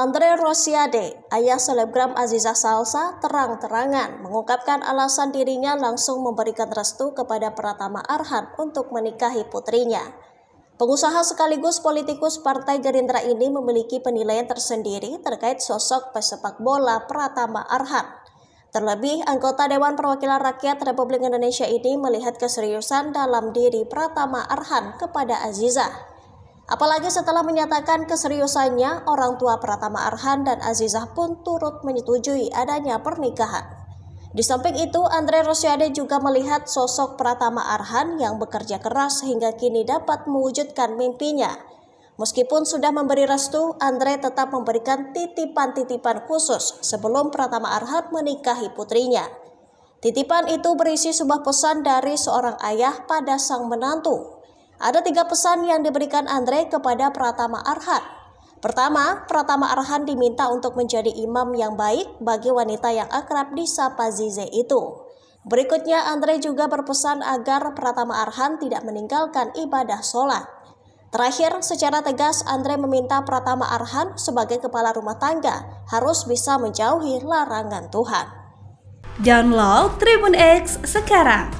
Andre Rosiade, ayah selebgram Aziza Salsa, terang-terangan mengungkapkan alasan dirinya langsung memberikan restu kepada Pratama Arhan untuk menikahi putrinya. Pengusaha sekaligus politikus Partai Gerindra ini memiliki penilaian tersendiri terkait sosok pesepak bola Pratama Arhan. Terlebih, anggota Dewan Perwakilan Rakyat Republik Indonesia ini melihat keseriusan dalam diri Pratama Arhan kepada Aziza. Apalagi setelah menyatakan keseriusannya, orang tua Pratama Arhan dan Azizah pun turut menyetujui adanya pernikahan. Di samping itu, Andre Rosyade juga melihat sosok Pratama Arhan yang bekerja keras hingga kini dapat mewujudkan mimpinya. Meskipun sudah memberi restu, Andre tetap memberikan titipan-titipan khusus sebelum Pratama Arhan menikahi putrinya. Titipan itu berisi sebuah pesan dari seorang ayah pada sang menantu ada tiga pesan yang diberikan Andre kepada Pratama Arhan. Pertama, Pratama Arhan diminta untuk menjadi imam yang baik bagi wanita yang akrab di Sapa Zize itu. Berikutnya, Andre juga berpesan agar Pratama Arhan tidak meninggalkan ibadah sholat. Terakhir, secara tegas Andre meminta Pratama Arhan sebagai kepala rumah tangga harus bisa menjauhi larangan Tuhan. Download Tribun X sekarang